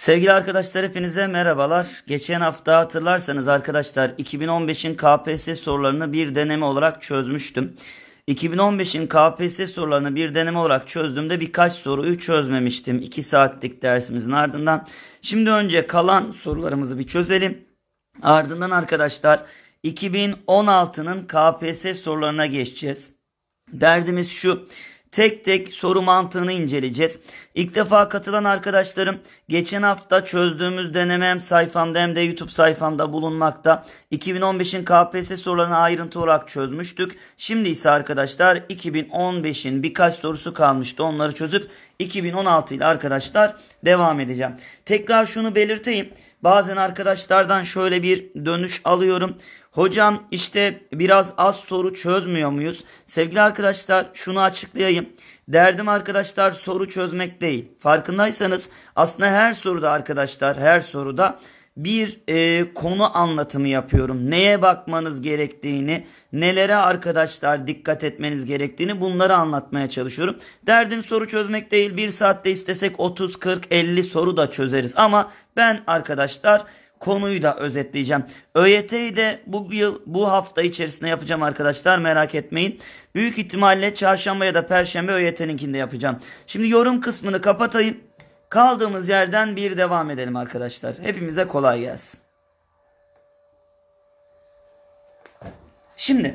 Sevgili arkadaşlar hepinize merhabalar. Geçen hafta hatırlarsanız arkadaşlar 2015'in KPSS sorularını bir deneme olarak çözmüştüm. 2015'in KPSS sorularını bir deneme olarak çözdüğümde birkaç soruyu çözmemiştim. 2 saatlik dersimizin ardından. Şimdi önce kalan sorularımızı bir çözelim. Ardından arkadaşlar 2016'nın KPSS sorularına geçeceğiz. Derdimiz şu tek tek soru mantığını inceleyeceğiz. İlk defa katılan arkadaşlarım geçen hafta çözdüğümüz deneme hem sayfamda hem de YouTube sayfamda bulunmakta. 2015'in KPSS sorularını ayrıntı olarak çözmüştük. Şimdi ise arkadaşlar 2015'in birkaç sorusu kalmıştı. Onları çözüp 2016 ile arkadaşlar devam edeceğim. Tekrar şunu belirteyim. Bazen arkadaşlardan şöyle bir dönüş alıyorum. Hocam işte biraz az soru çözmüyor muyuz? Sevgili arkadaşlar şunu açıklayayım. Derdim arkadaşlar soru çözmek değil. Farkındaysanız aslında her soruda arkadaşlar her soruda bir e, konu anlatımı yapıyorum. Neye bakmanız gerektiğini, nelere arkadaşlar dikkat etmeniz gerektiğini bunları anlatmaya çalışıyorum. Derdim soru çözmek değil. Bir saatte istesek 30, 40, 50 soru da çözeriz. Ama ben arkadaşlar konuyu da özetleyeceğim. ÖYT'yi de bu yıl bu hafta içerisinde yapacağım arkadaşlar merak etmeyin. Büyük ihtimalle çarşamba ya da perşembe ÖYT'ninkinde yapacağım. Şimdi yorum kısmını kapatayım. Kaldığımız yerden bir devam edelim arkadaşlar. Hepimize kolay gelsin. Şimdi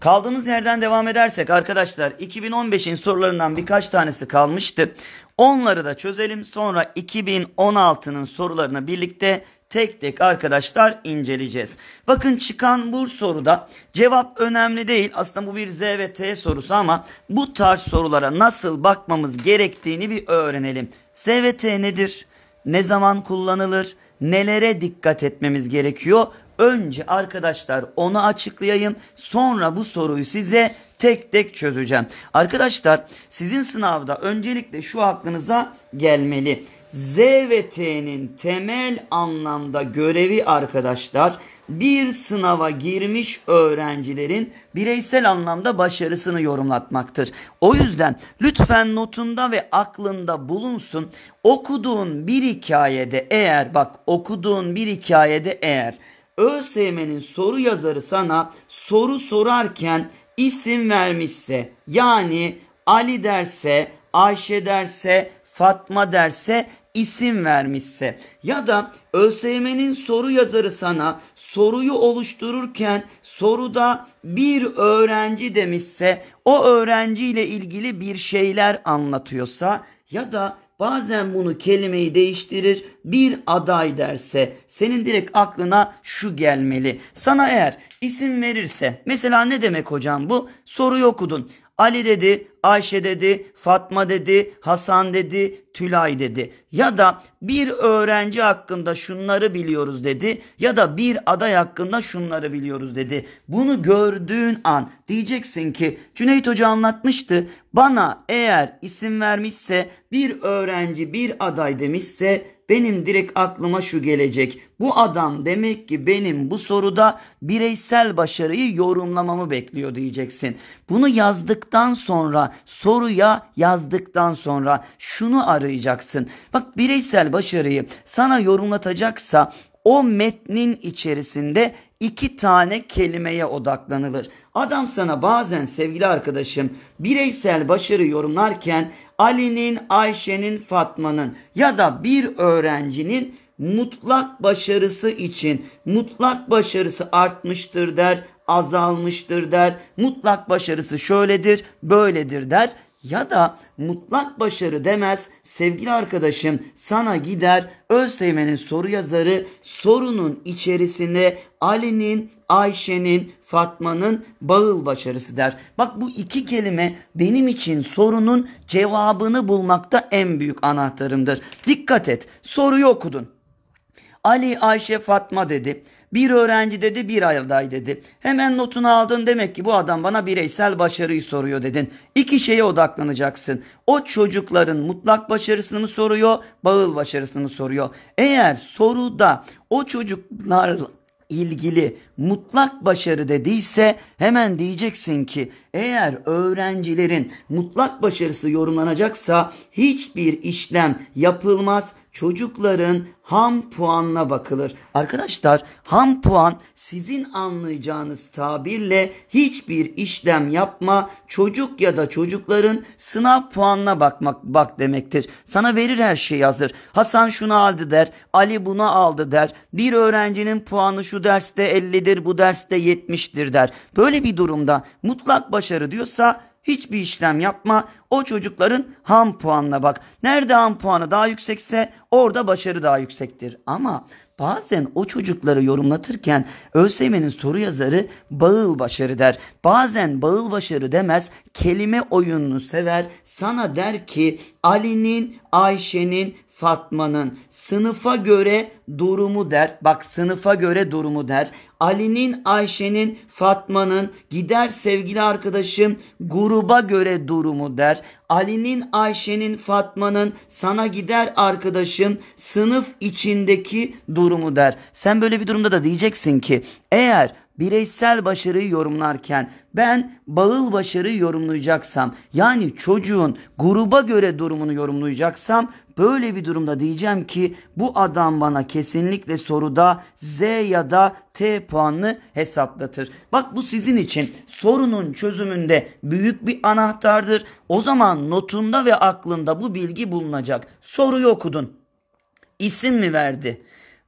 kaldığımız yerden devam edersek arkadaşlar 2015'in sorularından birkaç tanesi kalmıştı. Onları da çözelim sonra 2016'nın sorularını birlikte tek tek arkadaşlar inceleyeceğiz. Bakın çıkan bu soruda cevap önemli değil. Aslında bu bir Z ve T sorusu ama bu tarz sorulara nasıl bakmamız gerektiğini bir öğrenelim. Z ve T nedir? Ne zaman kullanılır? Nelere dikkat etmemiz gerekiyor? Önce arkadaşlar onu açıklayayım. Sonra bu soruyu size tek tek çözeceğim. Arkadaşlar sizin sınavda öncelikle şu aklınıza gelmeli. Z ve T'nin temel anlamda görevi arkadaşlar bir sınava girmiş öğrencilerin bireysel anlamda başarısını yorumlatmaktır. O yüzden lütfen notunda ve aklında bulunsun. Okuduğun bir hikayede eğer bak okuduğun bir hikayede eğer ÖSYM'nin soru yazarı sana soru sorarken isim vermişse yani Ali derse, Ayşe derse, Fatma derse isim vermişse ya da ÖSYM'nin soru yazarı sana soruyu oluştururken soruda bir öğrenci demişse o öğrenciyle ilgili bir şeyler anlatıyorsa ya da bazen bunu kelimeyi değiştirir bir aday derse senin direkt aklına şu gelmeli. Sana eğer isim verirse mesela ne demek hocam bu soruyu okudun Ali dedi, Ayşe dedi, Fatma dedi, Hasan dedi, Tülay dedi. Ya da bir öğrenci hakkında şunları biliyoruz dedi ya da bir aday hakkında şunları biliyoruz dedi. Bunu gördüğün an diyeceksin ki Cüneyt Hoca anlatmıştı. Bana eğer isim vermişse bir öğrenci bir aday demişse benim direkt aklıma şu gelecek. Bu adam demek ki benim bu soruda bireysel başarıyı yorumlamamı bekliyor diyeceksin. Bunu yazdıktan sonra soruya yazdıktan sonra şunu arayacaksın. Bak bireysel başarıyı sana yorumlatacaksa o metnin içerisinde iki tane kelimeye odaklanılır. Adam sana bazen sevgili arkadaşım bireysel başarı yorumlarken Ali'nin, Ayşe'nin, Fatma'nın ya da bir öğrencinin mutlak başarısı için mutlak başarısı artmıştır der, azalmıştır der, mutlak başarısı şöyledir, böyledir der ya da mutlak başarı demez sevgili arkadaşım sana gider ölseymenin soru yazarı sorunun içerisinde Ali'nin, Ayşe'nin, Fatma'nın bağıl başarısı der. Bak bu iki kelime benim için sorunun cevabını bulmakta en büyük anahtarımdır. Dikkat et soruyu okudun. Ali, Ayşe, Fatma dedi. Bir öğrenci dedi bir aday dedi. Hemen notunu aldın demek ki bu adam bana bireysel başarıyı soruyor dedin. İki şeye odaklanacaksın. O çocukların mutlak başarısını mı soruyor, bağıl başarısını mı soruyor? Eğer soruda o çocuklar ilgili mutlak başarı dediyse hemen diyeceksin ki eğer öğrencilerin mutlak başarısı yorumlanacaksa hiçbir işlem yapılmaz. Çocukların ham puanına bakılır. Arkadaşlar ham puan sizin anlayacağınız tabirle hiçbir işlem yapma çocuk ya da çocukların sınav puanına bakmak bak demektir. Sana verir her şeyi hazır. Hasan şunu aldı der, Ali buna aldı der. Bir öğrencinin puanı şu derste 50'dir 50'dir bu derste 70'tir der. Böyle bir durumda mutlak başarı diyorsa hiçbir işlem yapma. O çocukların ham puanına bak. Nerede ham puanı daha yüksekse orada başarı daha yüksektir. Ama Bazen o çocukları yorumlatırken ÖSYM'nin soru yazarı bağıl başarı der. Bazen bağıl başarı demez, kelime oyununu sever. Sana der ki Ali'nin, Ayşe'nin, Fatma'nın sınıfa göre durumu der. Bak sınıfa göre durumu der. Ali'nin, Ayşe'nin, Fatma'nın gider sevgili arkadaşım gruba göre durumu der. Ali'nin, Ayşe'nin, Fatma'nın sana gider arkadaşım sınıf içindeki durumu der. Sen böyle bir durumda da diyeceksin ki eğer bireysel başarıyı yorumlarken ben bağıl başarıyı yorumlayacaksam yani çocuğun gruba göre durumunu yorumlayacaksam Böyle bir durumda diyeceğim ki bu adam bana kesinlikle soruda Z ya da T puanını hesaplatır. Bak bu sizin için sorunun çözümünde büyük bir anahtardır. O zaman notunda ve aklında bu bilgi bulunacak. Soruyu okudun. İsim mi verdi?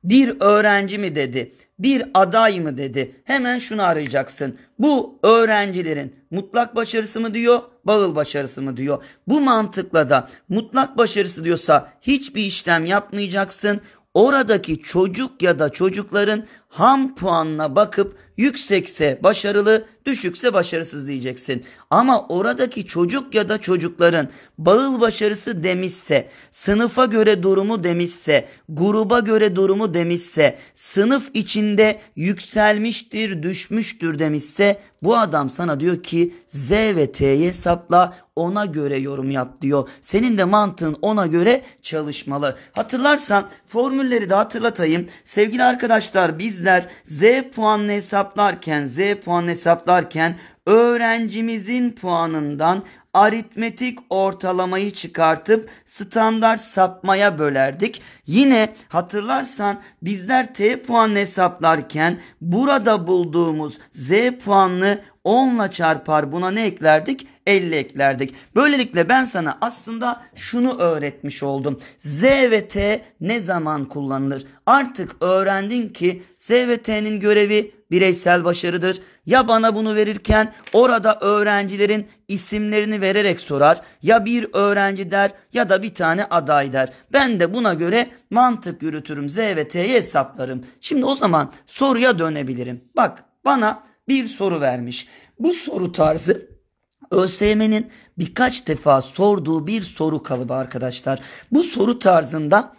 Bir öğrenci mi dedi? bir aday mı dedi. Hemen şunu arayacaksın. Bu öğrencilerin mutlak başarısı mı diyor, bağıl başarısı mı diyor. Bu mantıkla da mutlak başarısı diyorsa hiçbir işlem yapmayacaksın. Oradaki çocuk ya da çocukların ham puanına bakıp yüksekse başarılı, düşükse başarısız diyeceksin. Ama oradaki çocuk ya da çocukların bağıl başarısı demişse, sınıfa göre durumu demişse, gruba göre durumu demişse, sınıf içinde yükselmiştir, düşmüştür demişse bu adam sana diyor ki Z ve T'yi hesapla ona göre yorum yap diyor. Senin de mantığın ona göre çalışmalı. Hatırlarsan formülleri de hatırlatayım. Sevgili arkadaşlar biz sizler Z puanını hesaplarken Z puan hesaplarken öğrencimizin puanından aritmetik ortalamayı çıkartıp standart sapmaya bölerdik. Yine hatırlarsan bizler t puan hesaplarken burada bulduğumuz z puanlı 10 ile çarpar buna ne eklerdik? 50 eklerdik. Böylelikle ben sana aslında şunu öğretmiş oldum. Z ve T ne zaman kullanılır? Artık öğrendin ki Z ve T'nin görevi bireysel başarıdır. Ya bana bunu verirken orada öğrencilerin isimlerini vererek sorar. Ya bir öğrenci der ya da bir tane aday der. Ben de buna göre mantık yürütürüm. Z ve T'yi hesaplarım. Şimdi o zaman soruya dönebilirim. Bak bana bir soru vermiş. Bu soru tarzı ÖSYM'nin birkaç defa sorduğu bir soru kalıbı arkadaşlar. Bu soru tarzında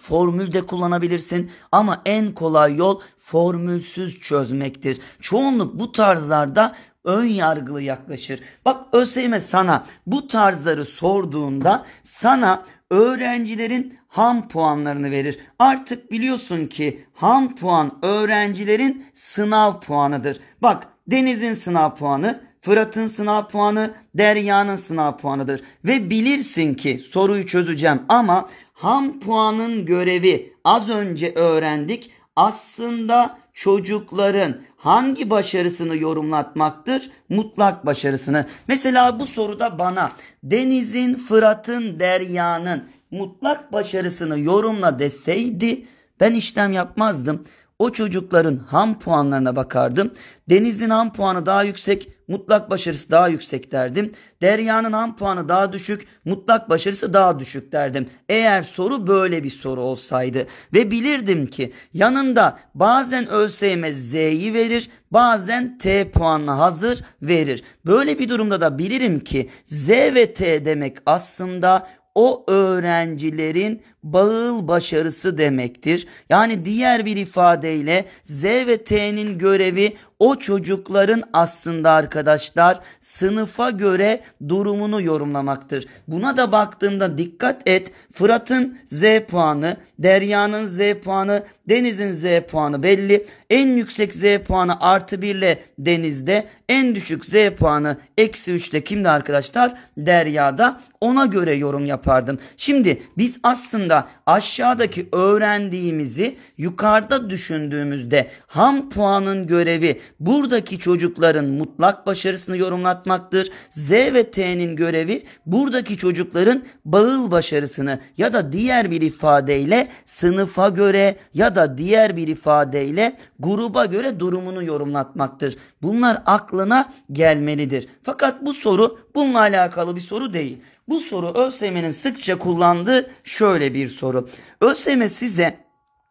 Formül de kullanabilirsin ama en kolay yol formülsüz çözmektir. Çoğunluk bu tarzlarda ön yargılı yaklaşır. Bak ÖSYM sana bu tarzları sorduğunda sana öğrencilerin ham puanlarını verir. Artık biliyorsun ki ham puan öğrencilerin sınav puanıdır. Bak Deniz'in sınav puanı Fırat'ın sınav puanı Derya'nın sınav puanıdır. Ve bilirsin ki soruyu çözeceğim ama ham puanın görevi az önce öğrendik. Aslında çocukların hangi başarısını yorumlatmaktır? Mutlak başarısını. Mesela bu soruda bana denizin, Fırat'ın, Derya'nın mutlak başarısını yorumla deseydi ben işlem yapmazdım. O çocukların ham puanlarına bakardım. Deniz'in ham puanı daha yüksek, mutlak başarısı daha yüksek derdim. Derya'nın ham puanı daha düşük, mutlak başarısı daha düşük derdim. Eğer soru böyle bir soru olsaydı ve bilirdim ki yanında bazen ÖSYM Z'yi verir, bazen T puanla hazır verir. Böyle bir durumda da bilirim ki Z ve T demek aslında o öğrencilerin bağıl başarısı demektir. Yani diğer bir ifadeyle Z ve T'nin görevi o çocukların aslında arkadaşlar sınıfa göre durumunu yorumlamaktır. Buna da baktığımda dikkat et. Fırat'ın Z puanı, Derya'nın Z puanı, Deniz'in Z puanı belli. En yüksek Z puanı artı 1 ile Deniz'de. En düşük Z puanı eksi 3 ile kimde arkadaşlar? Derya'da. Ona göre yorum yapardım. Şimdi biz aslında aşağıdaki öğrendiğimizi yukarıda düşündüğümüzde ham puanın görevi buradaki çocukların mutlak başarısını yorumlatmaktır. Z ve T'nin görevi buradaki çocukların bağıl başarısını ya da diğer bir ifadeyle sınıfa göre ya da diğer bir ifadeyle gruba göre durumunu yorumlatmaktır. Bunlar aklına gelmelidir. Fakat bu soru bununla alakalı bir soru değil. Bu soru ÖSYM'nin sıkça kullandığı şöyle bir soru. ÖSYM size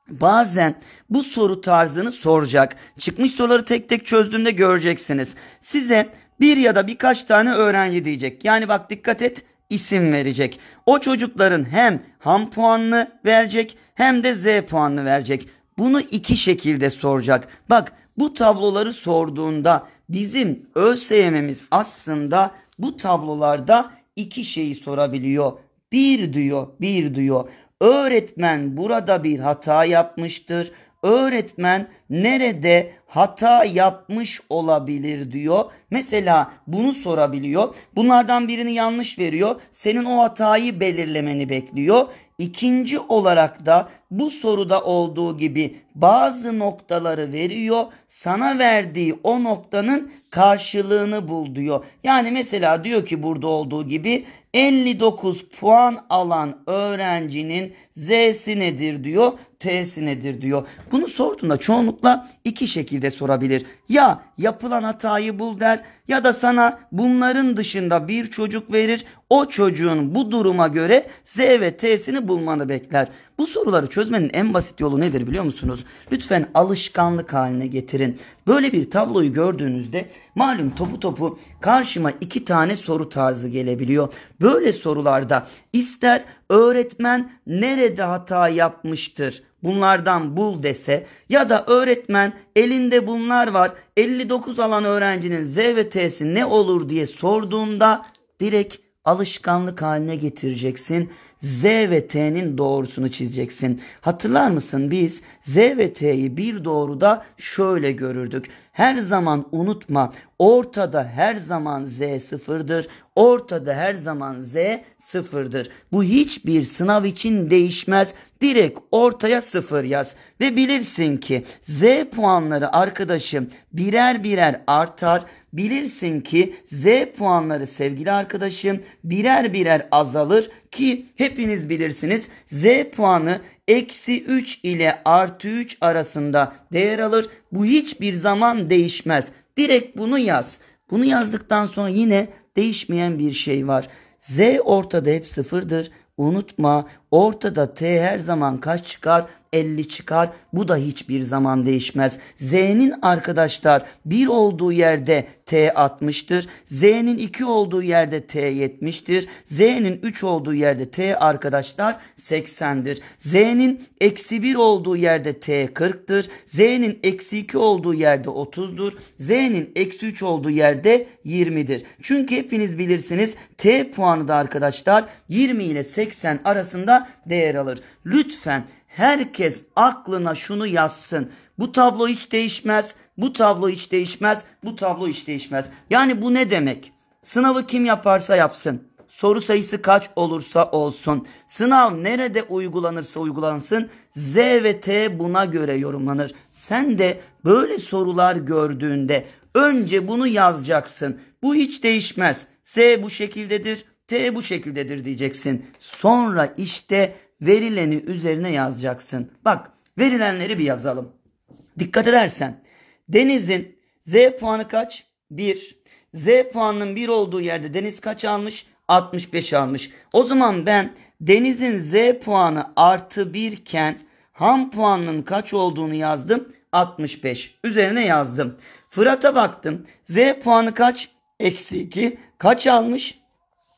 Bazen bu soru tarzını soracak. Çıkmış soruları tek tek çözdüğümde göreceksiniz. Size bir ya da birkaç tane öğrenci diyecek. Yani bak dikkat et isim verecek. O çocukların hem ham puanını verecek hem de Z puanını verecek. Bunu iki şekilde soracak. Bak bu tabloları sorduğunda bizim ÖSYM'miz aslında bu tablolarda iki şeyi sorabiliyor. Bir diyor, bir diyor. Öğretmen burada bir hata yapmıştır. Öğretmen nerede hata yapmış olabilir diyor. Mesela bunu sorabiliyor. Bunlardan birini yanlış veriyor. Senin o hatayı belirlemeni bekliyor. İkinci olarak da bu soruda olduğu gibi bazı noktaları veriyor. Sana verdiği o noktanın karşılığını bul diyor. Yani mesela diyor ki burada olduğu gibi 59 puan alan öğrencinin Z'si nedir diyor, T'si nedir diyor. Bunu sorduğunda çoğunlukla iki şekilde şekilde sorabilir. Ya yapılan hatayı bul der ya da sana bunların dışında bir çocuk verir. O çocuğun bu duruma göre Z ve T'sini bulmanı bekler. Bu soruları çözmenin en basit yolu nedir biliyor musunuz? Lütfen alışkanlık haline getirin. Böyle bir tabloyu gördüğünüzde malum topu topu karşıma iki tane soru tarzı gelebiliyor. Böyle sorularda ister öğretmen nerede hata yapmıştır bunlardan bul dese ya da öğretmen elinde bunlar var 59 alan öğrencinin Z ve T'si ne olur diye sorduğunda direkt alışkanlık haline getireceksin. Z ve T'nin doğrusunu çizeceksin. Hatırlar mısın biz Z ve T'yi bir doğruda şöyle görürdük. Her zaman unutma ortada her zaman Z sıfırdır. Ortada her zaman Z sıfırdır. Bu hiçbir sınav için değişmez. Direkt ortaya sıfır yaz. Ve bilirsin ki Z puanları arkadaşım birer birer artar Bilirsin ki Z puanları sevgili arkadaşım birer birer azalır ki hepiniz bilirsiniz Z puanı eksi 3 ile artı 3 arasında değer alır. Bu hiçbir zaman değişmez. Direkt bunu yaz. Bunu yazdıktan sonra yine değişmeyen bir şey var. Z ortada hep sıfırdır. Unutma Ortada T her zaman kaç çıkar? 50 çıkar. Bu da hiçbir zaman değişmez. Z'nin arkadaşlar 1 olduğu yerde T 60'tır. Z'nin 2 olduğu yerde T 70'tir. Z'nin 3 olduğu yerde T arkadaşlar 80'dir. Z'nin eksi 1 olduğu yerde T 40'tır. Z'nin eksi 2 olduğu yerde 30'dur. Z'nin eksi 3 olduğu yerde 20'dir. Çünkü hepiniz bilirsiniz T puanı da arkadaşlar 20 ile 80 arasında değer alır. Lütfen herkes aklına şunu yazsın. Bu tablo hiç değişmez, bu tablo hiç değişmez, bu tablo hiç değişmez. Yani bu ne demek? Sınavı kim yaparsa yapsın. Soru sayısı kaç olursa olsun. Sınav nerede uygulanırsa uygulansın. Z ve T buna göre yorumlanır. Sen de böyle sorular gördüğünde önce bunu yazacaksın. Bu hiç değişmez. Z bu şekildedir. T bu şekildedir diyeceksin. Sonra işte verileni üzerine yazacaksın. Bak verilenleri bir yazalım. Dikkat edersen Deniz'in Z puanı kaç? 1. Z puanının 1 olduğu yerde Deniz kaç almış? 65 almış. O zaman ben Deniz'in Z puanı artı 1 iken ham puanının kaç olduğunu yazdım? 65. Üzerine yazdım. Fırat'a baktım. Z puanı kaç? Eksi 2. Kaç almış?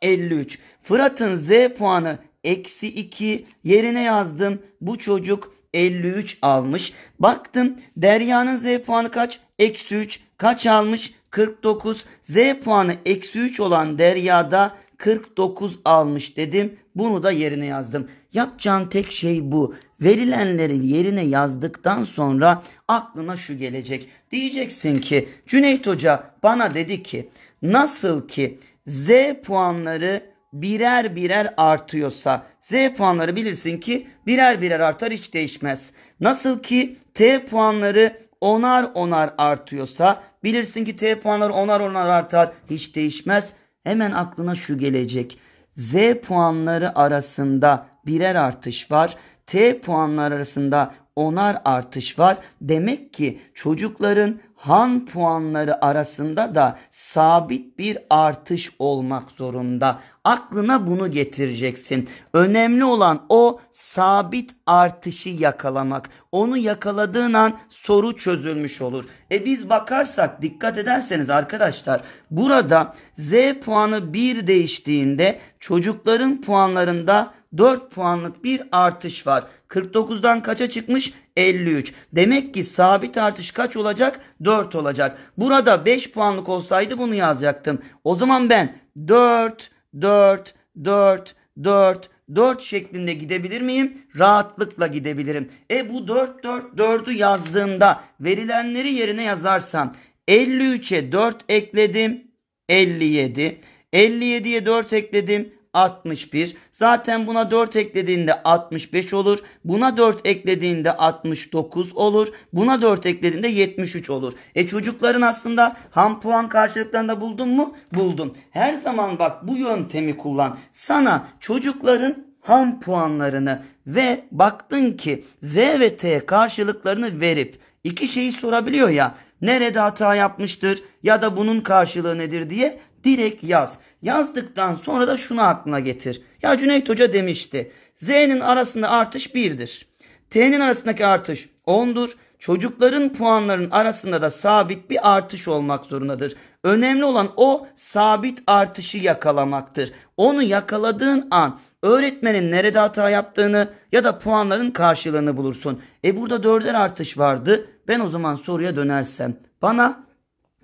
53. Fırat'ın Z puanı eksi 2 yerine yazdım. Bu çocuk 53 almış. Baktım Derya'nın Z puanı kaç? Eksi 3. Kaç almış? 49. Z puanı eksi 3 olan Derya'da 49 almış dedim. Bunu da yerine yazdım. Yapacağın tek şey bu. Verilenleri yerine yazdıktan sonra aklına şu gelecek. Diyeceksin ki Cüneyt Hoca bana dedi ki nasıl ki Z puanları birer birer artıyorsa Z puanları bilirsin ki birer birer artar hiç değişmez. Nasıl ki T puanları onar onar artıyorsa bilirsin ki T puanları onar onar artar hiç değişmez. Hemen aklına şu gelecek. Z puanları arasında birer artış var. T puanlar arasında onar artış var. Demek ki çocukların han puanları arasında da sabit bir artış olmak zorunda. Aklına bunu getireceksin. Önemli olan o sabit artışı yakalamak. Onu yakaladığın an soru çözülmüş olur. E biz bakarsak dikkat ederseniz arkadaşlar burada Z puanı 1 değiştiğinde çocukların puanlarında 4 puanlık bir artış var. 49'dan kaça çıkmış? 53. Demek ki sabit artış kaç olacak? 4 olacak. Burada 5 puanlık olsaydı bunu yazacaktım. O zaman ben 4, 4, 4, 4, 4 şeklinde gidebilir miyim? Rahatlıkla gidebilirim. E bu 4 4 4'ü yazdığımda verilenleri yerine yazarsam 53'e 4 ekledim 57. 57'ye 4 ekledim 61. Zaten buna 4 eklediğinde 65 olur. Buna 4 eklediğinde 69 olur. Buna 4 eklediğinde 73 olur. E çocukların aslında ham puan karşılıklarında buldun mu? Buldum. Her zaman bak bu yöntemi kullan. Sana çocukların ham puanlarını ve baktın ki Z ve T karşılıklarını verip iki şeyi sorabiliyor ya. Nerede hata yapmıştır ya da bunun karşılığı nedir diye direkt yaz. Yazdıktan sonra da şunu aklına getir. Ya Cüneyt Hoca demişti. Z'nin arasında artış 1'dir. T'nin arasındaki artış 10'dur. Çocukların puanların arasında da sabit bir artış olmak zorundadır. Önemli olan o sabit artışı yakalamaktır. Onu yakaladığın an öğretmenin nerede hata yaptığını ya da puanların karşılığını bulursun. E burada dörder artış vardı. Ben o zaman soruya dönersem bana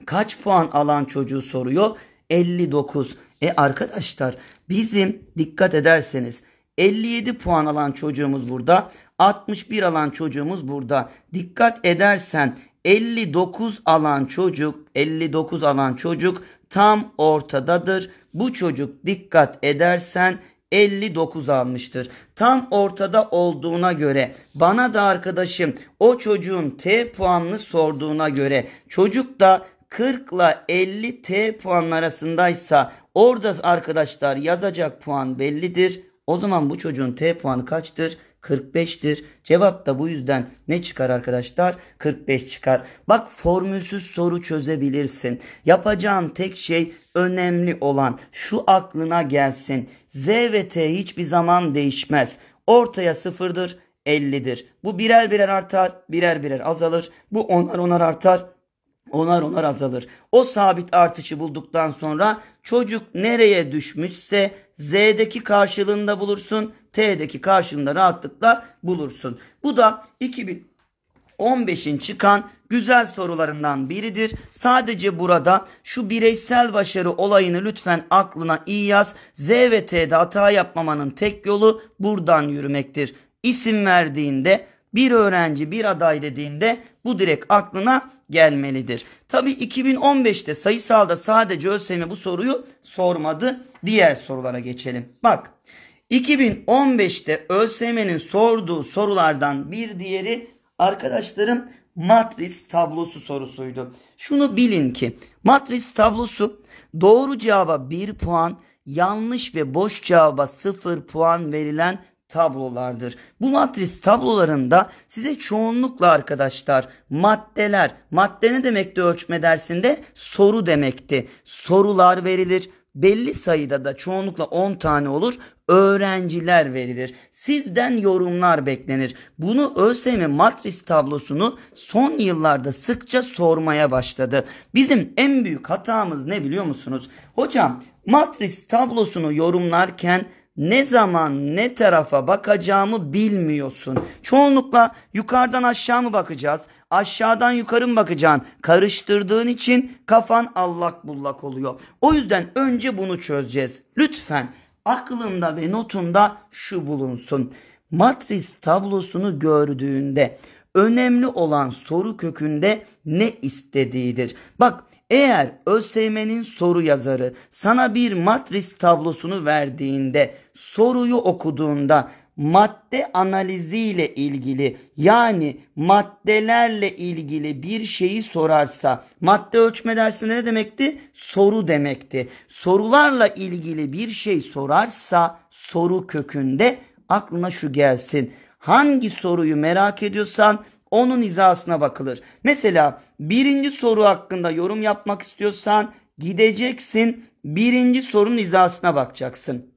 kaç puan alan çocuğu soruyor. 59. E arkadaşlar bizim dikkat ederseniz 57 puan alan çocuğumuz burada. 61 alan çocuğumuz burada. Dikkat edersen 59 alan çocuk 59 alan çocuk tam ortadadır. Bu çocuk dikkat edersen 59 almıştır. Tam ortada olduğuna göre bana da arkadaşım o çocuğun T puanını sorduğuna göre çocuk da 40 ile 50 T puan arasındaysa orada arkadaşlar yazacak puan bellidir. O zaman bu çocuğun T puanı kaçtır? 45'tir. Cevap da bu yüzden ne çıkar arkadaşlar? 45 çıkar. Bak formülsüz soru çözebilirsin. Yapacağın tek şey önemli olan şu aklına gelsin. Z ve T hiçbir zaman değişmez. Ortaya sıfırdır, 50'dir. Bu birer birer artar, birer birer azalır. Bu onar onar artar, onar onar azalır. O sabit artışı bulduktan sonra çocuk nereye düşmüşse Z'deki karşılığında bulursun, T'deki karşılığında rahatlıkla bulursun. Bu da 2015'in çıkan güzel sorularından biridir. Sadece burada şu bireysel başarı olayını lütfen aklına iyi yaz. Z ve T'de hata yapmamanın tek yolu buradan yürümektir. İsim verdiğinde bir öğrenci bir aday dediğinde bu direkt aklına gelmelidir. Tabi 2015'te sayısalda sadece ÖSYM bu soruyu sormadı. Diğer sorulara geçelim. Bak 2015'te ÖSYM'nin sorduğu sorulardan bir diğeri arkadaşlarım matris tablosu sorusuydu. Şunu bilin ki matris tablosu doğru cevaba 1 puan, yanlış ve boş cevaba 0 puan verilen tablolardır. Bu matris tablolarında size çoğunlukla arkadaşlar maddeler, madde ne demekti ölçme dersinde? Soru demekti. Sorular verilir. Belli sayıda da çoğunlukla 10 tane olur. Öğrenciler verilir. Sizden yorumlar beklenir. Bunu ÖSYM matris tablosunu son yıllarda sıkça sormaya başladı. Bizim en büyük hatamız ne biliyor musunuz? Hocam matris tablosunu yorumlarken ne zaman ne tarafa bakacağımı bilmiyorsun. Çoğunlukla yukarıdan aşağı mı bakacağız? Aşağıdan yukarı mı bakacaksın? Karıştırdığın için kafan allak bullak oluyor. O yüzden önce bunu çözeceğiz. Lütfen aklında ve notunda şu bulunsun. Matris tablosunu gördüğünde önemli olan soru kökünde ne istediğidir. Bak eğer ÖSYM'nin soru yazarı sana bir matris tablosunu verdiğinde soruyu okuduğunda madde analiziyle ilgili yani maddelerle ilgili bir şeyi sorarsa madde ölçme dersi ne demekti? Soru demekti. Sorularla ilgili bir şey sorarsa soru kökünde aklına şu gelsin. Hangi soruyu merak ediyorsan onun izasına bakılır. Mesela birinci soru hakkında yorum yapmak istiyorsan gideceksin birinci sorunun izasına bakacaksın.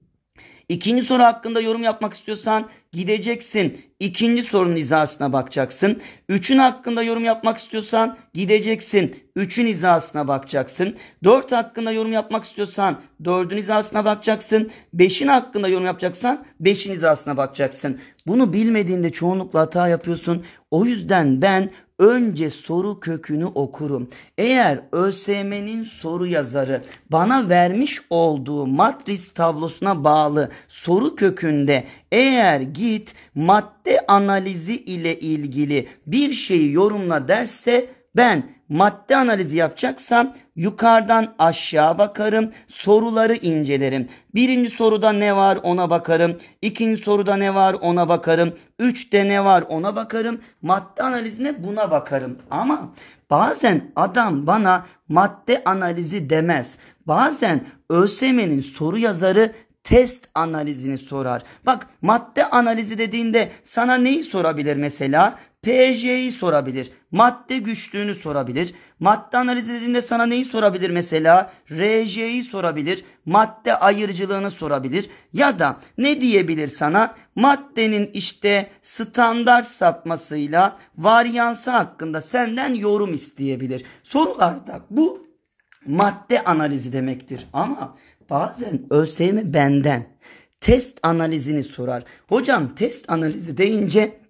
İkinci soru hakkında yorum yapmak istiyorsan gideceksin. İkinci sorunun hizasına bakacaksın. Üçün hakkında yorum yapmak istiyorsan gideceksin. Üçün hizasına bakacaksın. Dört hakkında yorum yapmak istiyorsan dördün hizasına bakacaksın. Beşin hakkında yorum yapacaksan beşin hizasına bakacaksın. Bunu bilmediğinde çoğunlukla hata yapıyorsun. O yüzden ben önce soru kökünü okurum. Eğer ÖSM'nin soru yazarı bana vermiş olduğu matris tablosuna bağlı soru kökünde eğer git madde analizi ile ilgili bir şeyi yorumla derse ben madde analizi yapacaksam yukarıdan aşağı bakarım, soruları incelerim. Birinci soruda ne var ona bakarım, ikinci soruda ne var ona bakarım, üçte ne var ona bakarım, madde analizine buna bakarım. Ama bazen adam bana madde analizi demez. Bazen ÖSYM'nin soru yazarı test analizini sorar. Bak madde analizi dediğinde sana neyi sorabilir mesela? PJ'yi sorabilir. Madde güçlüğünü sorabilir. Madde analizi dediğinde sana neyi sorabilir mesela? RJ'yi sorabilir. Madde ayırıcılığını sorabilir. Ya da ne diyebilir sana? Maddenin işte standart sapmasıyla varyansı hakkında senden yorum isteyebilir. Sorularda bu madde analizi demektir. Ama Bazen ÖSYM benden test analizini sorar. Hocam test analizi deyince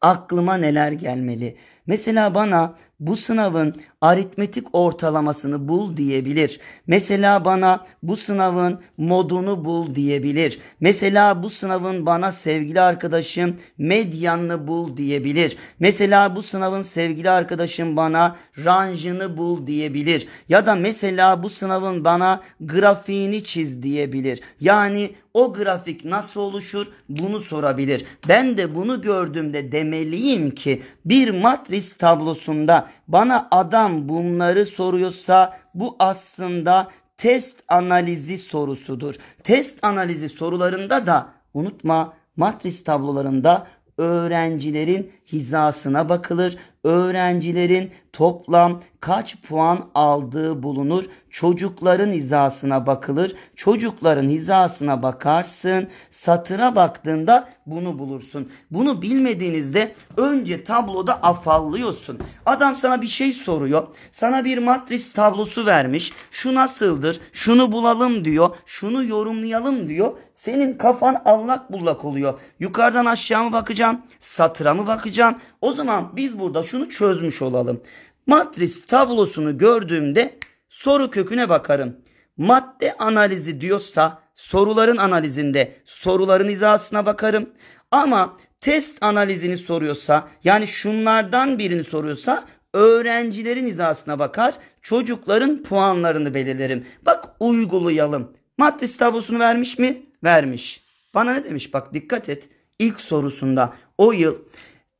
aklıma neler gelmeli? Mesela bana bu sınavın aritmetik ortalamasını bul diyebilir. Mesela bana bu sınavın modunu bul diyebilir. Mesela bu sınavın bana sevgili arkadaşım medyanını bul diyebilir. Mesela bu sınavın sevgili arkadaşım bana ranjını bul diyebilir. Ya da mesela bu sınavın bana grafiğini çiz diyebilir. Yani o grafik nasıl oluşur bunu sorabilir. Ben de bunu gördüğümde demeliyim ki bir matris tablosunda bana adam bunları soruyorsa bu aslında test analizi sorusudur. Test analizi sorularında da unutma matris tablolarında öğrencilerin hizasına bakılır. Öğrencilerin toplam kaç puan aldığı bulunur. Çocukların hizasına bakılır. Çocukların hizasına bakarsın. Satıra baktığında bunu bulursun. Bunu bilmediğinizde önce tabloda afallıyorsun. Adam sana bir şey soruyor. Sana bir matris tablosu vermiş. Şu nasıldır? Şunu bulalım diyor. Şunu yorumlayalım diyor. Senin kafan allak bullak oluyor. Yukarıdan aşağı mı bakacağım? Satıra mı bakacağım? Hocam o zaman biz burada şunu çözmüş olalım. Matris tablosunu gördüğümde soru köküne bakarım. Madde analizi diyorsa soruların analizinde soruların izasına bakarım. Ama test analizini soruyorsa yani şunlardan birini soruyorsa öğrencilerin izasına bakar, çocukların puanlarını belirlerim. Bak uygulayalım. Matris tablosunu vermiş mi? Vermiş. Bana ne demiş? Bak dikkat et. İlk sorusunda o yıl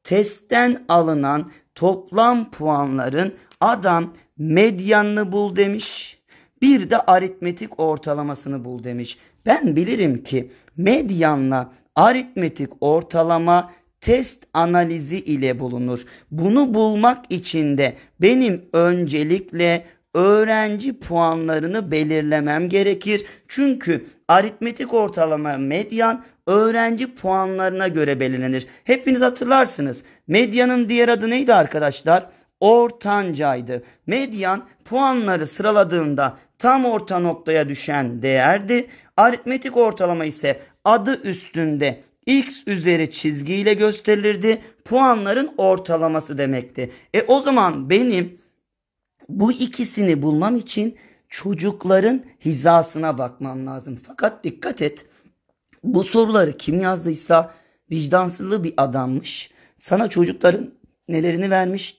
testten alınan toplam puanların adam medyanını bul demiş. Bir de aritmetik ortalamasını bul demiş. Ben bilirim ki medyanla aritmetik ortalama test analizi ile bulunur. Bunu bulmak için de benim öncelikle öğrenci puanlarını belirlemem gerekir. Çünkü aritmetik ortalama medyan öğrenci puanlarına göre belirlenir. Hepiniz hatırlarsınız. Medyanın diğer adı neydi arkadaşlar? Ortancaydı. Medyan puanları sıraladığında tam orta noktaya düşen değerdi. Aritmetik ortalama ise adı üstünde x üzeri çizgiyle gösterilirdi. Puanların ortalaması demekti. E o zaman benim bu ikisini bulmam için çocukların hizasına bakmam lazım. Fakat dikkat et bu soruları kim yazdıysa vicdansızlı bir adammış. Sana çocukların nelerini vermiş?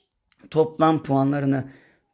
Toplam puanlarını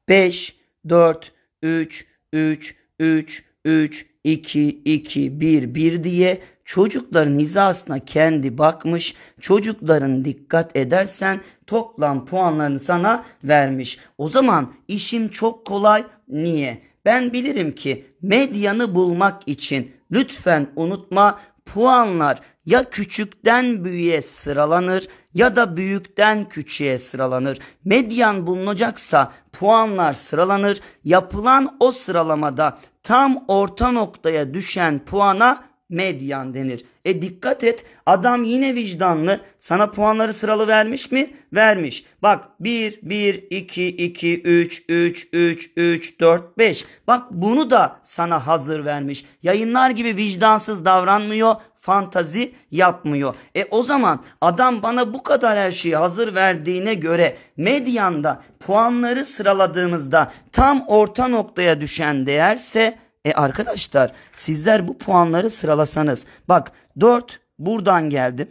5, 4, 3, 3, 3, 3, 2, 2, 1, 1 diye çocukların hizasına kendi bakmış. Çocukların dikkat edersen toplam puanlarını sana vermiş. O zaman işim çok kolay. Niye? Ben bilirim ki medyanı bulmak için lütfen unutma puanlar ya küçükten büyüğe sıralanır ya da büyükten küçüğe sıralanır. Medyan bulunacaksa puanlar sıralanır. Yapılan o sıralamada tam orta noktaya düşen puana medyan denir. E dikkat et adam yine vicdanlı. Sana puanları sıralı vermiş mi? Vermiş. Bak 1, 1, 2, 2, 3, 3, 3, 3, 4, 5. Bak bunu da sana hazır vermiş. Yayınlar gibi vicdansız davranmıyor fantazi yapmıyor. E o zaman adam bana bu kadar her şeyi hazır verdiğine göre medyanda puanları sıraladığımızda tam orta noktaya düşen değerse e arkadaşlar sizler bu puanları sıralasanız. Bak 4 buradan geldim.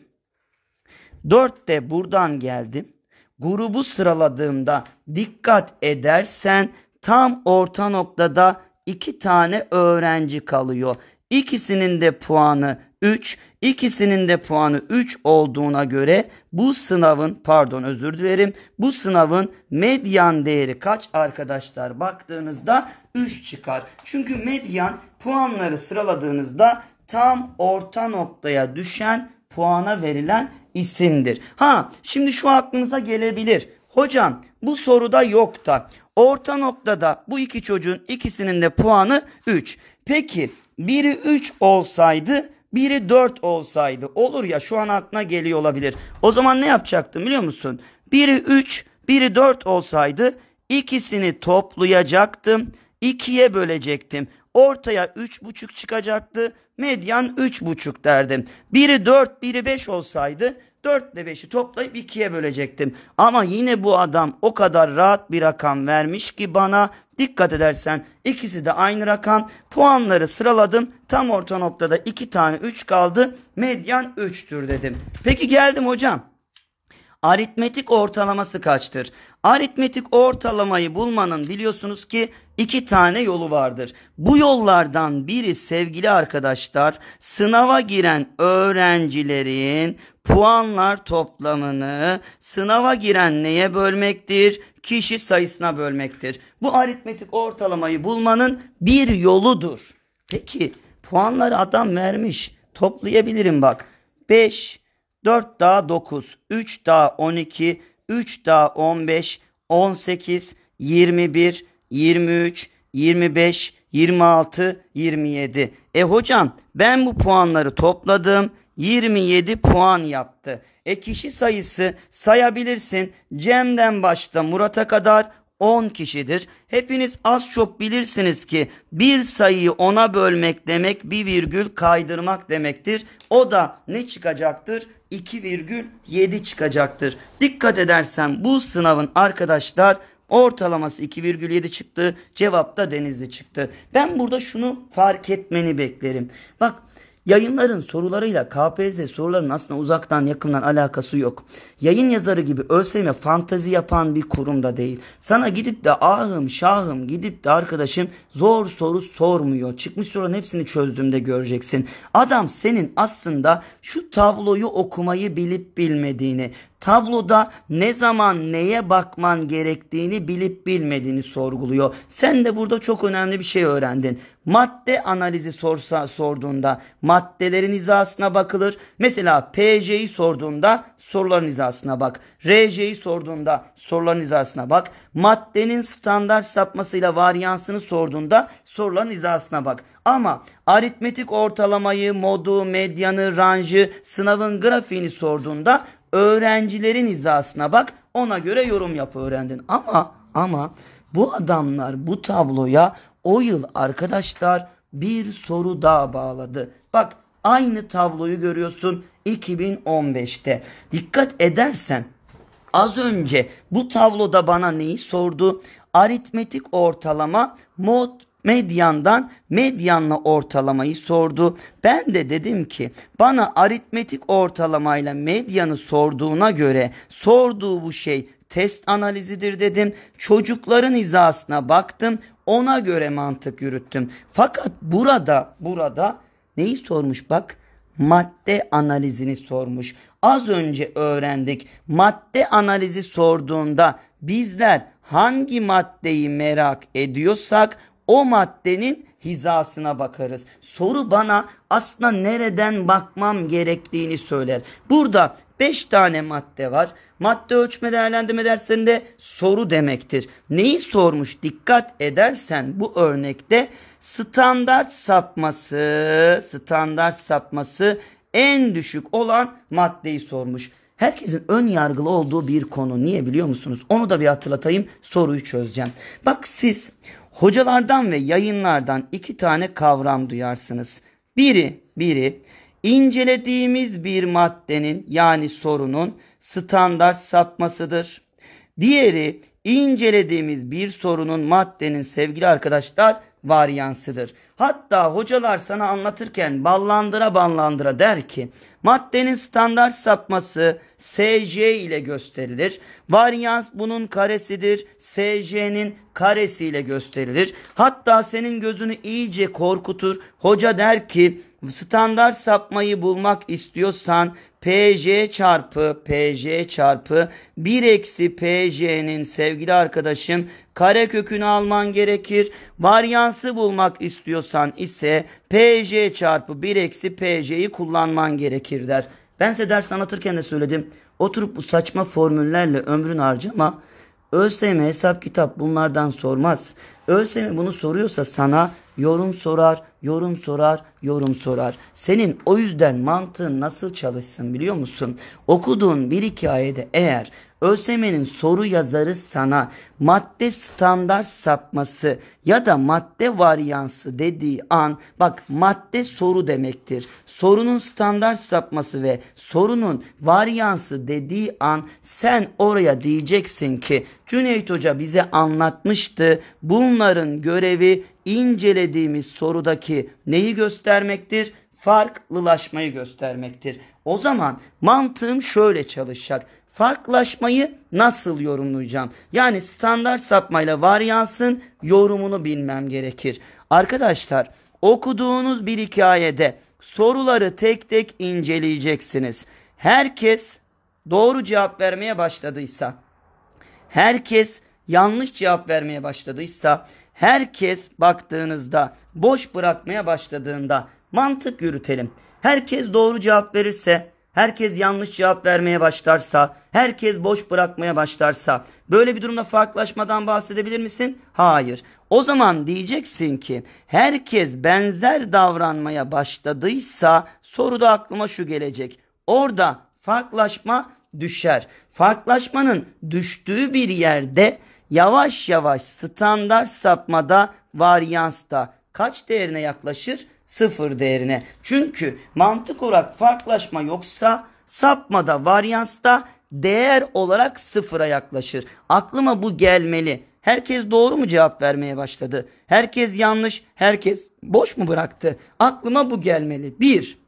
4 de buradan geldim. Grubu sıraladığımda dikkat edersen tam orta noktada 2 tane öğrenci kalıyor. İkisinin de puanı 3, İkisinin de puanı 3 olduğuna göre bu sınavın pardon özür dilerim bu sınavın medyan değeri kaç arkadaşlar baktığınızda 3 çıkar. Çünkü medyan puanları sıraladığınızda tam orta noktaya düşen puana verilen isimdir. Ha şimdi şu aklınıza gelebilir. Hocam bu soruda yok da orta noktada bu iki çocuğun ikisinin de puanı 3. Peki biri 3 olsaydı biri 4 olsaydı olur ya şu an aklına geliyor olabilir. O zaman ne yapacaktım biliyor musun? Biri 3, biri 4 olsaydı ikisini toplayacaktım. 2'ye bölecektim. Ortaya 3,5 çıkacaktı. Medyan 3,5 derdim. Biri 4, biri 5 olsaydı 4 ile 5'i toplayıp 2'ye bölecektim. Ama yine bu adam o kadar rahat bir rakam vermiş ki bana dikkat edersen ikisi de aynı rakam. Puanları sıraladım. Tam orta noktada 2 tane 3 kaldı. Medyan 3'tür dedim. Peki geldim hocam. Aritmetik ortalaması kaçtır? Aritmetik ortalamayı bulmanın biliyorsunuz ki iki tane yolu vardır. Bu yollardan biri sevgili arkadaşlar sınava giren öğrencilerin puanlar toplamını sınava giren neye bölmektir? Kişi sayısına bölmektir. Bu aritmetik ortalamayı bulmanın bir yoludur. Peki puanları adam vermiş. Toplayabilirim bak. 5, 4 daha 9, 3 daha 12, 3 daha 15, 18, 21, 23, 25, 26, 27. E hocam ben bu puanları topladım. 27 puan yaptı. E kişi sayısı sayabilirsin. Cem'den başta Murat'a kadar 10 kişidir. Hepiniz az çok bilirsiniz ki bir sayıyı 10'a bölmek demek bir virgül kaydırmak demektir. O da ne çıkacaktır? 2,7 çıkacaktır. Dikkat edersen bu sınavın arkadaşlar Ortalaması 2,7 çıktı. Cevapta Denizli çıktı. Ben burada şunu fark etmeni beklerim. Bak Yayınların sorularıyla KPZ soruların aslında uzaktan yakından alakası yok. Yayın yazarı gibi ÖSYM fantazi yapan bir kurumda değil. Sana gidip de ahım şahım gidip de arkadaşım zor soru sormuyor. Çıkmış soruların hepsini çözdüğümde göreceksin. Adam senin aslında şu tabloyu okumayı bilip bilmediğini, tabloda ne zaman neye bakman gerektiğini bilip bilmediğini sorguluyor. Sen de burada çok önemli bir şey öğrendin. Madde analizi sorsa sorduğunda maddelerin izasına bakılır. Mesela PJ'yi sorduğunda soruların izasına bak. RJ'yi sorduğunda soruların izasına bak. Maddenin standart sapmasıyla varyansını sorduğunda soruların izasına bak. Ama aritmetik ortalamayı, modu, medyanı, ranjı, sınavın grafiğini sorduğunda Öğrencilerin hizasına bak ona göre yorum yap öğrendin. Ama ama bu adamlar bu tabloya o yıl arkadaşlar bir soru daha bağladı. Bak aynı tabloyu görüyorsun 2015'te. Dikkat edersen az önce bu tabloda bana neyi sordu? Aritmetik ortalama mod Medyandan medyanla ortalamayı sordu. Ben de dedim ki bana aritmetik ortalamayla medyanı sorduğuna göre sorduğu bu şey test analizidir dedim. Çocukların hizasına baktım. Ona göre mantık yürüttüm. Fakat burada burada neyi sormuş bak? Madde analizini sormuş. Az önce öğrendik. Madde analizi sorduğunda bizler hangi maddeyi merak ediyorsak o maddenin hizasına bakarız. Soru bana aslında nereden bakmam gerektiğini söyler. Burada 5 tane madde var. Madde ölçme değerlendirme derslerinde soru demektir. Neyi sormuş dikkat edersen bu örnekte standart sapması, standart sapması en düşük olan maddeyi sormuş. Herkesin ön yargılı olduğu bir konu. Niye biliyor musunuz? Onu da bir hatırlatayım. Soruyu çözeceğim. Bak siz Hocalardan ve yayınlardan iki tane kavram duyarsınız. Biri, biri incelediğimiz bir maddenin yani sorunun standart sapmasıdır. Diğeri incelediğimiz bir sorunun maddenin sevgili arkadaşlar varyansıdır. Hatta hocalar sana anlatırken ballandıra ballandıra der ki maddenin standart sapması SC ile gösterilir. Varyans bunun karesidir. SC'nin karesiyle gösterilir. Hatta senin gözünü iyice korkutur. Hoca der ki standart sapmayı bulmak istiyorsan PJ çarpı PJ çarpı 1 eksi PJ'nin sevgili arkadaşım kare kökünü alman gerekir. Varyansı bulmak istiyorsan ise PJ çarpı 1 eksi PJ'yi kullanman gerekir der. Ben size ders anlatırken de söyledim. Oturup bu saçma formüllerle ömrün harcama. ÖSYM hesap kitap bunlardan sormaz. ÖSYM bunu soruyorsa sana yorum sorar, yorum sorar, yorum sorar. Senin o yüzden mantığın nasıl çalışsın biliyor musun? Okuduğun bir hikayede eğer ÖSYM'nin soru yazarı sana madde standart sapması ya da madde varyansı dediği an bak madde soru demektir. Sorunun standart sapması ve sorunun varyansı dediği an sen oraya diyeceksin ki Cüneyt Hoca bize anlatmıştı. Bunların görevi incelediğimiz sorudaki neyi göstermektir? Farklılaşmayı göstermektir. O zaman mantığım şöyle çalışacak farklılaşmayı nasıl yorumlayacağım? Yani standart sapmayla varyansın yorumunu bilmem gerekir. Arkadaşlar okuduğunuz bir hikayede soruları tek tek inceleyeceksiniz. Herkes doğru cevap vermeye başladıysa, herkes yanlış cevap vermeye başladıysa, herkes baktığınızda boş bırakmaya başladığında mantık yürütelim. Herkes doğru cevap verirse herkes yanlış cevap vermeye başlarsa, herkes boş bırakmaya başlarsa böyle bir durumda farklılaşmadan bahsedebilir misin? Hayır. O zaman diyeceksin ki herkes benzer davranmaya başladıysa soru da aklıma şu gelecek. Orada farklılaşma düşer. Farklılaşmanın düştüğü bir yerde yavaş yavaş standart sapmada varyansta kaç değerine yaklaşır? sıfır değerine. Çünkü mantık olarak farklılaşma yoksa sapmada varyansta değer olarak sıfıra yaklaşır. Aklıma bu gelmeli. Herkes doğru mu cevap vermeye başladı? Herkes yanlış, herkes boş mu bıraktı? Aklıma bu gelmeli. Bir,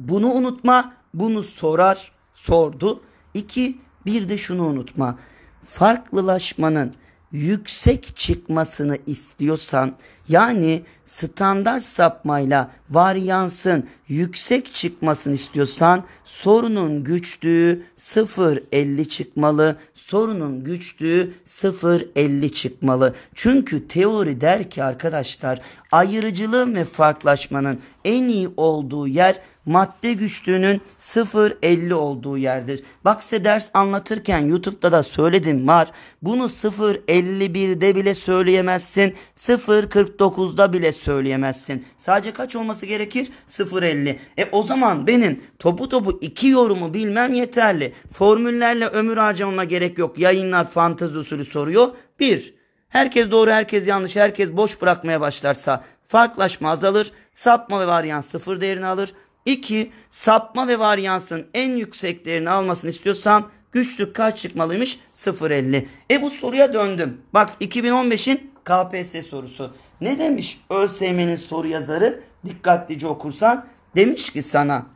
bunu unutma, bunu sorar, sordu. İki, bir de şunu unutma. Farklılaşmanın yüksek çıkmasını istiyorsan yani standart sapmayla varyansın yüksek çıkmasını istiyorsan sorunun güçlüğü 0.50 çıkmalı. Sorunun güçlüğü 0.50 çıkmalı. Çünkü teori der ki arkadaşlar ayrıcılığın ve farklılaşmanın en iyi olduğu yer madde güçlüğünün 0.50 olduğu yerdir. Bak size ders anlatırken YouTube'da da söyledim var. Bunu 0.51'de bile söyleyemezsin. 0.49'da bile söyleyemezsin. Sadece kaç olması gerekir? 0.50. E o zaman benim topu topu iki yorumu bilmem yeterli. Formüllerle ömür harcamama gerek yok. Yayınlar fantezi usulü soruyor. 1. Herkes doğru, herkes yanlış, herkes boş bırakmaya başlarsa farklılaşma azalır, sapma ve varyans sıfır değerini alır. 2. Sapma ve varyansın en yükseklerini almasını istiyorsam güçlük kaç çıkmalıymış? 0.50. E bu soruya döndüm. Bak 2015'in KPSS sorusu. Ne demiş ÖSYM'nin soru yazarı? Dikkatlice okursan demiş ki sana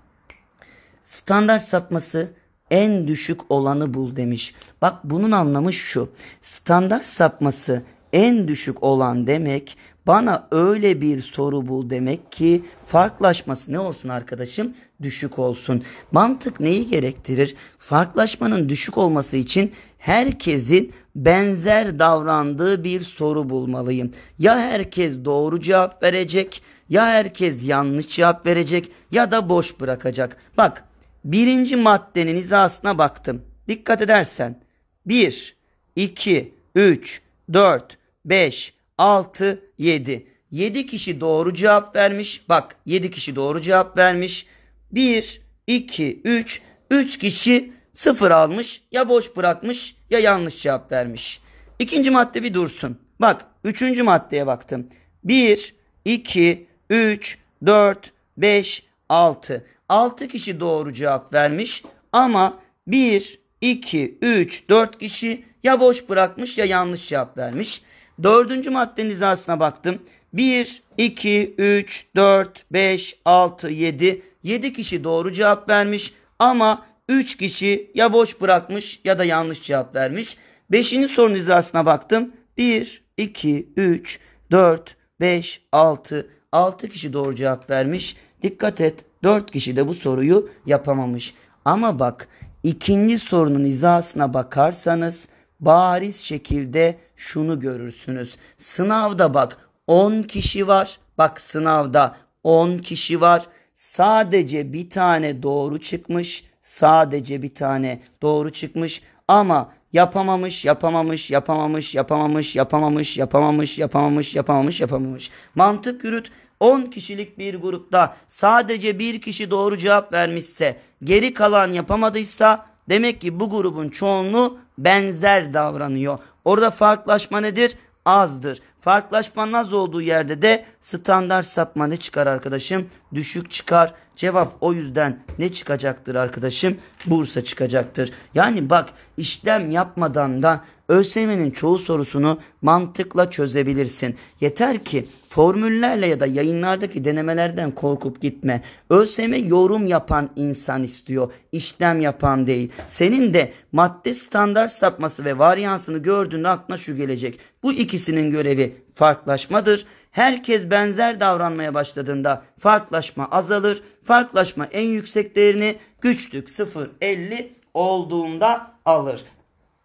standart sapması en düşük olanı bul demiş. Bak bunun anlamı şu. Standart sapması en düşük olan demek bana öyle bir soru bul demek ki farklılaşması ne olsun arkadaşım? Düşük olsun. Mantık neyi gerektirir? Farklaşmanın düşük olması için herkesin benzer davrandığı bir soru bulmalıyım. Ya herkes doğru cevap verecek ya herkes yanlış cevap verecek ya da boş bırakacak. Bak birinci maddenin izasına baktım. Dikkat edersen 1, 2, 3, 4, 5, 6, 7. 7 kişi doğru cevap vermiş. Bak 7 kişi doğru cevap vermiş. 1, 2, 3. 3 kişi 0 almış. Ya boş bırakmış ya yanlış cevap vermiş. İkinci madde bir dursun. Bak üçüncü maddeye baktım. 1, 2, 3, 4, 5, 6. 6 kişi doğru cevap vermiş ama 1, 2, 3, 4 kişi ya boş bırakmış ya yanlış cevap vermiş. Dördüncü maddenin hizasına baktım. 1, 2, 3, 4, 5, 6, 7. 7 kişi doğru cevap vermiş ama 3 kişi ya boş bırakmış ya da yanlış cevap vermiş. Beşinci sorunun hizasına baktım. 1, 2, 3, 4, 5, 6. 6 kişi doğru cevap vermiş. Dikkat et 4 kişi de bu soruyu yapamamış. Ama bak ikinci sorunun hizasına bakarsanız bariz şekilde şunu görürsünüz. Sınavda bak 10 kişi var. Bak sınavda 10 kişi var. Sadece bir tane doğru çıkmış. Sadece bir tane doğru çıkmış ama yapamamış, yapamamış, yapamamış, yapamamış, yapamamış, yapamamış, yapamamış, yapamamış, yapamamış. Mantık yürüt. 10 kişilik bir grupta sadece bir kişi doğru cevap vermişse, geri kalan yapamadıysa demek ki bu grubun çoğunluğu benzer davranıyor. Orada farklılaşma nedir? Azdır. Farklılaşmanın az olduğu yerde de standart sapma ne çıkar arkadaşım? Düşük çıkar. Cevap o yüzden ne çıkacaktır arkadaşım? Bursa çıkacaktır. Yani bak işlem yapmadan da ÖSYM'nin çoğu sorusunu mantıkla çözebilirsin. Yeter ki formüllerle ya da yayınlardaki denemelerden korkup gitme. ÖSYM yorum yapan insan istiyor. işlem yapan değil. Senin de madde standart sapması ve varyansını gördüğünde aklına şu gelecek. Bu ikisinin görevi farklılaşmadır herkes benzer davranmaya başladığında farklaşma azalır. Farklaşma en yüksek değerini güçlük 0.50 olduğunda alır.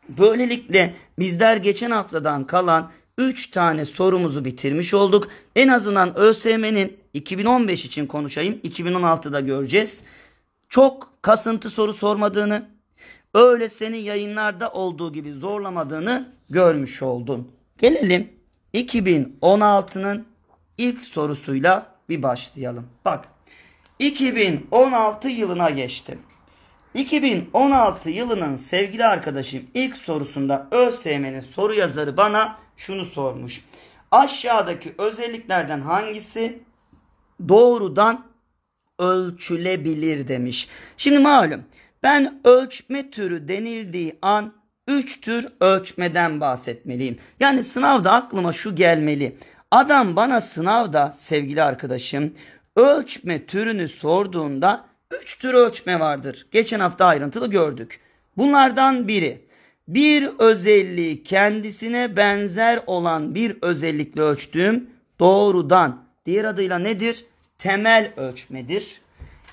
Böylelikle bizler geçen haftadan kalan 3 tane sorumuzu bitirmiş olduk. En azından ÖSYM'nin 2015 için konuşayım. 2016'da göreceğiz. Çok kasıntı soru sormadığını, öyle senin yayınlarda olduğu gibi zorlamadığını görmüş oldum. Gelelim 2016'nın ilk sorusuyla bir başlayalım. Bak 2016 yılına geçtim. 2016 yılının sevgili arkadaşım ilk sorusunda ÖSYM'nin soru yazarı bana şunu sormuş. Aşağıdaki özelliklerden hangisi doğrudan ölçülebilir demiş. Şimdi malum ben ölçme türü denildiği an üç tür ölçmeden bahsetmeliyim. Yani sınavda aklıma şu gelmeli. Adam bana sınavda sevgili arkadaşım ölçme türünü sorduğunda üç tür ölçme vardır. Geçen hafta ayrıntılı gördük. Bunlardan biri bir özelliği kendisine benzer olan bir özellikle ölçtüğüm doğrudan diğer adıyla nedir? Temel ölçmedir.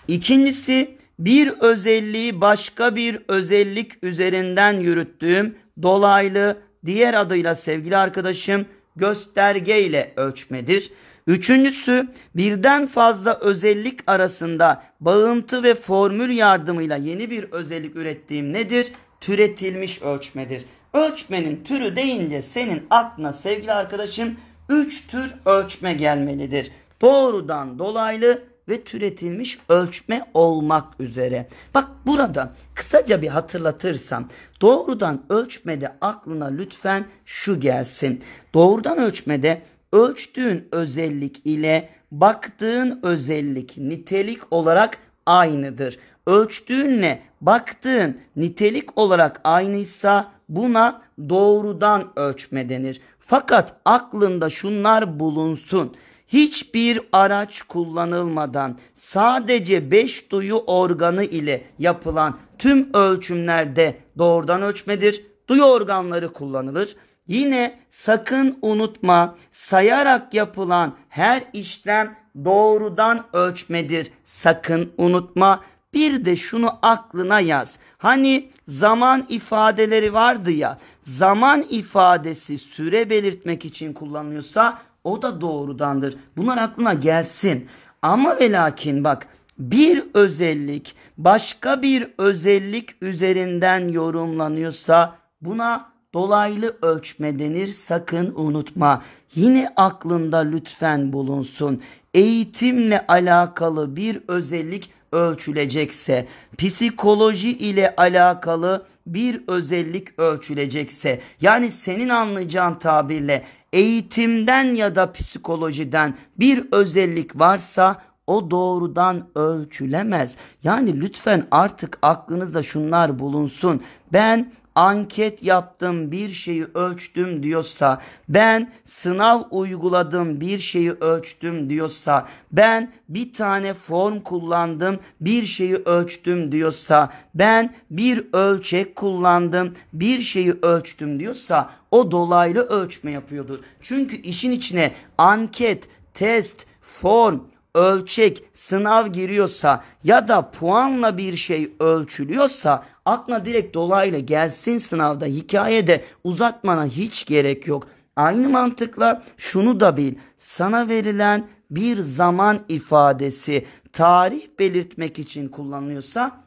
İkincisi bir özelliği başka bir özellik üzerinden yürüttüğüm dolaylı diğer adıyla sevgili arkadaşım gösterge ile ölçmedir. Üçüncüsü birden fazla özellik arasında bağıntı ve formül yardımıyla yeni bir özellik ürettiğim nedir? Türetilmiş ölçmedir. Ölçmenin türü deyince senin aklına sevgili arkadaşım üç tür ölçme gelmelidir. Doğrudan dolaylı ve türetilmiş ölçme olmak üzere. Bak burada kısaca bir hatırlatırsam doğrudan ölçmede aklına lütfen şu gelsin. Doğrudan ölçmede ölçtüğün özellik ile baktığın özellik nitelik olarak aynıdır. Ölçtüğünle baktığın nitelik olarak aynıysa buna doğrudan ölçme denir. Fakat aklında şunlar bulunsun hiçbir araç kullanılmadan sadece beş duyu organı ile yapılan tüm ölçümlerde doğrudan ölçmedir. Duyu organları kullanılır. Yine sakın unutma sayarak yapılan her işlem doğrudan ölçmedir. Sakın unutma. Bir de şunu aklına yaz. Hani zaman ifadeleri vardı ya. Zaman ifadesi süre belirtmek için kullanılıyorsa o da doğrudandır. Bunlar aklına gelsin. Ama ve lakin bak bir özellik başka bir özellik üzerinden yorumlanıyorsa buna dolaylı ölçme denir sakın unutma. Yine aklında lütfen bulunsun. Eğitimle alakalı bir özellik ölçülecekse, psikoloji ile alakalı bir özellik ölçülecekse, yani senin anlayacağın tabirle eğitimden ya da psikolojiden bir özellik varsa o doğrudan ölçülemez. Yani lütfen artık aklınızda şunlar bulunsun. Ben anket yaptım, bir şeyi ölçtüm diyorsa, ben sınav uyguladım, bir şeyi ölçtüm diyorsa, ben bir tane form kullandım, bir şeyi ölçtüm diyorsa, ben bir ölçek kullandım, bir şeyi ölçtüm diyorsa o dolaylı ölçme yapıyordur. Çünkü işin içine anket, test, form, ölçek, sınav giriyorsa ya da puanla bir şey ölçülüyorsa aklına direkt dolaylı gelsin sınavda hikayede uzatmana hiç gerek yok. Aynı mantıkla şunu da bil. Sana verilen bir zaman ifadesi tarih belirtmek için kullanılıyorsa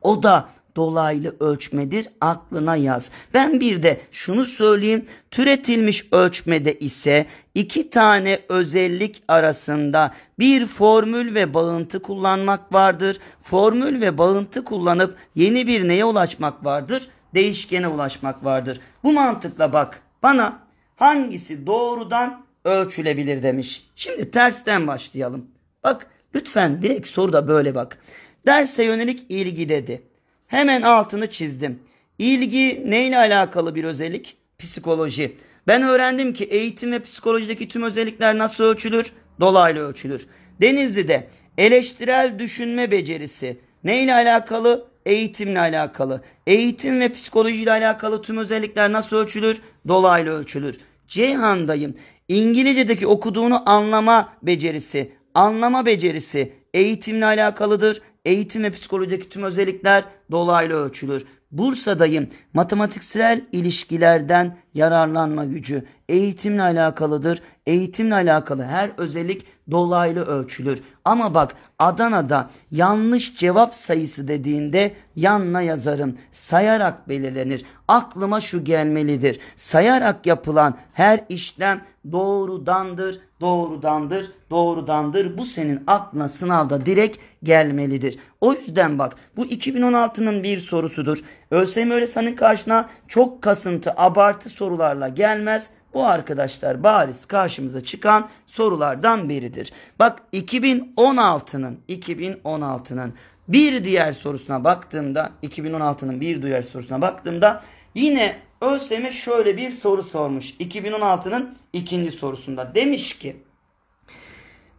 o da dolaylı ölçmedir aklına yaz. Ben bir de şunu söyleyeyim türetilmiş ölçmede ise iki tane özellik arasında bir formül ve bağıntı kullanmak vardır. Formül ve bağıntı kullanıp yeni bir neye ulaşmak vardır? Değişkene ulaşmak vardır. Bu mantıkla bak bana hangisi doğrudan ölçülebilir demiş. Şimdi tersten başlayalım. Bak lütfen direkt soruda böyle bak. Derse yönelik ilgi dedi. Hemen altını çizdim. İlgi neyle alakalı bir özellik? Psikoloji. Ben öğrendim ki eğitim ve psikolojideki tüm özellikler nasıl ölçülür? Dolaylı ölçülür. Denizli'de eleştirel düşünme becerisi neyle alakalı? Eğitimle alakalı. Eğitim ve psikolojiyle alakalı tüm özellikler nasıl ölçülür? Dolaylı ölçülür. Ceyhan'dayım. İngilizce'deki okuduğunu anlama becerisi, anlama becerisi eğitimle alakalıdır eğitim ve psikolojideki tüm özellikler dolaylı ölçülür. Bursa'dayım. Matematiksel ilişkilerden yararlanma gücü eğitimle alakalıdır. Eğitimle alakalı her özellik dolaylı ölçülür. Ama bak Adana'da yanlış cevap sayısı dediğinde yanına yazarım. Sayarak belirlenir. Aklıma şu gelmelidir. Sayarak yapılan her işlem doğrudandır, doğrudandır, doğrudandır. Bu senin aklına sınavda direkt gelmelidir. O yüzden bak bu 2016'nın bir sorusudur. ÖSYM öyle senin karşına çok kasıntı, abartı sorularla gelmez bu arkadaşlar bariz karşımıza çıkan sorulardan biridir. Bak 2016'nın 2016'nın bir diğer sorusuna baktığımda 2016'nın bir diğer sorusuna baktığımda yine ÖSYM şöyle bir soru sormuş. 2016'nın ikinci sorusunda demiş ki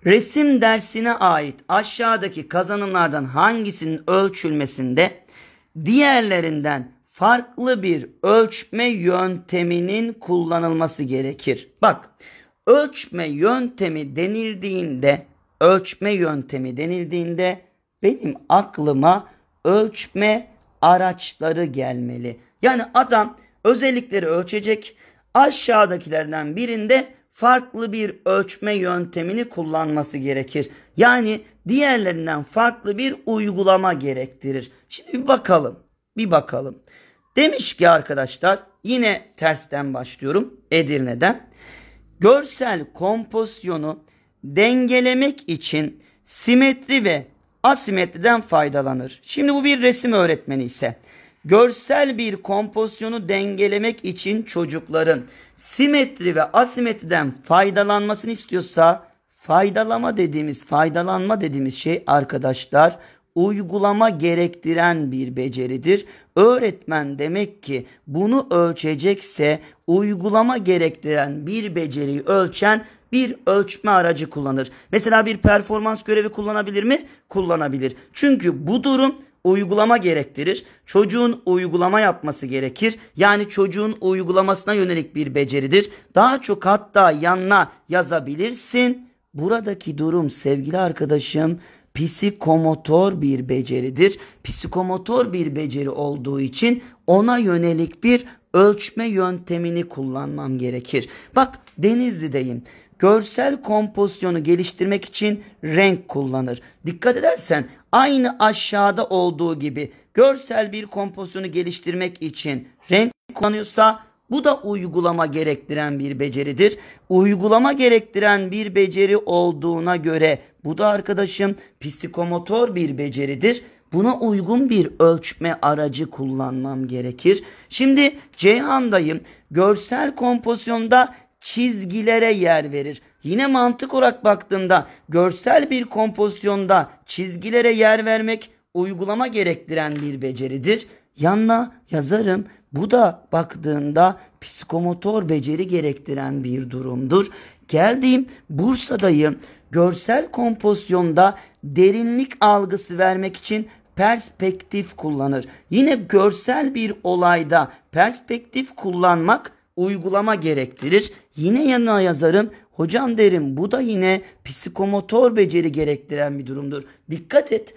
Resim dersine ait aşağıdaki kazanımlardan hangisinin ölçülmesinde diğerlerinden farklı bir ölçme yönteminin kullanılması gerekir. Bak ölçme yöntemi denildiğinde ölçme yöntemi denildiğinde benim aklıma ölçme araçları gelmeli. Yani adam özellikleri ölçecek aşağıdakilerden birinde farklı bir ölçme yöntemini kullanması gerekir. Yani diğerlerinden farklı bir uygulama gerektirir. Şimdi bir bakalım. Bir bakalım. Demiş ki arkadaşlar yine tersten başlıyorum Edirne'den. Görsel kompozisyonu dengelemek için simetri ve asimetriden faydalanır. Şimdi bu bir resim öğretmeni ise görsel bir kompozisyonu dengelemek için çocukların simetri ve asimetriden faydalanmasını istiyorsa faydalama dediğimiz faydalanma dediğimiz şey arkadaşlar uygulama gerektiren bir beceridir. Öğretmen demek ki bunu ölçecekse uygulama gerektiren bir beceriyi ölçen bir ölçme aracı kullanır. Mesela bir performans görevi kullanabilir mi? Kullanabilir. Çünkü bu durum uygulama gerektirir. Çocuğun uygulama yapması gerekir. Yani çocuğun uygulamasına yönelik bir beceridir. Daha çok hatta yanına yazabilirsin. Buradaki durum sevgili arkadaşım psikomotor bir beceridir. Psikomotor bir beceri olduğu için ona yönelik bir ölçme yöntemini kullanmam gerekir. Bak Denizli'deyim. Görsel kompozisyonu geliştirmek için renk kullanır. Dikkat edersen aynı aşağıda olduğu gibi görsel bir kompozisyonu geliştirmek için renk kullanıyorsa bu da uygulama gerektiren bir beceridir. Uygulama gerektiren bir beceri olduğuna göre bu da arkadaşım psikomotor bir beceridir. Buna uygun bir ölçme aracı kullanmam gerekir. Şimdi Ceyhan'dayım. Görsel kompozisyonda çizgilere yer verir. Yine mantık olarak baktığımda görsel bir kompozisyonda çizgilere yer vermek uygulama gerektiren bir beceridir. Yanına yazarım. Bu da baktığında psikomotor beceri gerektiren bir durumdur. Geldiğim Bursa'dayım. Görsel kompozisyonda derinlik algısı vermek için perspektif kullanır. Yine görsel bir olayda perspektif kullanmak uygulama gerektirir. Yine yanına yazarım. Hocam derim bu da yine psikomotor beceri gerektiren bir durumdur. Dikkat et.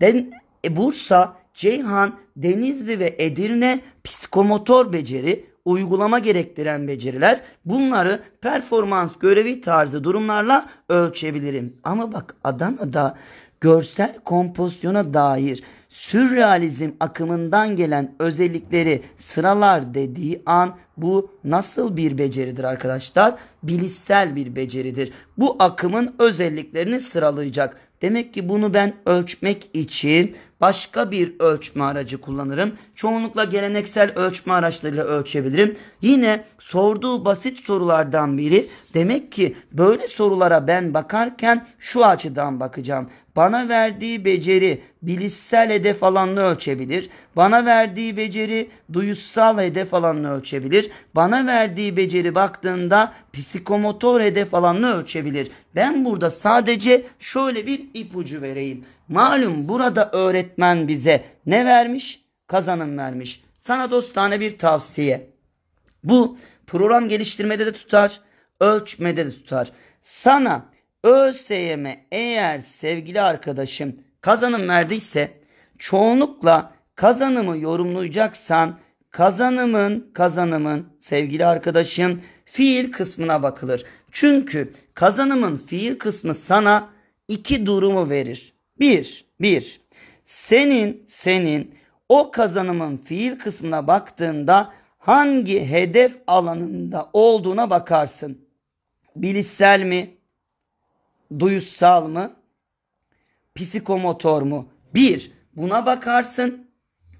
Ben e, Bursa Ceyhan, Denizli ve Edirne psikomotor beceri, uygulama gerektiren beceriler. Bunları performans görevi tarzı durumlarla ölçebilirim. Ama bak Adana'da görsel kompozisyona dair sürrealizm akımından gelen özellikleri sıralar dediği an bu nasıl bir beceridir arkadaşlar? Bilişsel bir beceridir. Bu akımın özelliklerini sıralayacak. Demek ki bunu ben ölçmek için başka bir ölçme aracı kullanırım. Çoğunlukla geleneksel ölçme araçlarıyla ölçebilirim. Yine sorduğu basit sorulardan biri. Demek ki böyle sorulara ben bakarken şu açıdan bakacağım. Bana verdiği beceri bilişsel hedef alanını ölçebilir. Bana verdiği beceri duyusal hedef alanını ölçebilir. Bana verdiği beceri baktığında psikomotor hedef alanını ölçebilir. Ben burada sadece şöyle bir ipucu vereyim. Malum burada öğretmen bize ne vermiş? Kazanım vermiş. Sana dostane bir tavsiye. Bu program geliştirmede de tutar, ölçmede de tutar. Sana ÖSYM eğer sevgili arkadaşım kazanım verdiyse çoğunlukla kazanımı yorumlayacaksan kazanımın kazanımın sevgili arkadaşım fiil kısmına bakılır. Çünkü kazanımın fiil kısmı sana iki durumu verir. Bir, bir. Senin, senin o kazanımın fiil kısmına baktığında hangi hedef alanında olduğuna bakarsın. Bilişsel mi? duyusal mı? Psikomotor mu? Bir, buna bakarsın.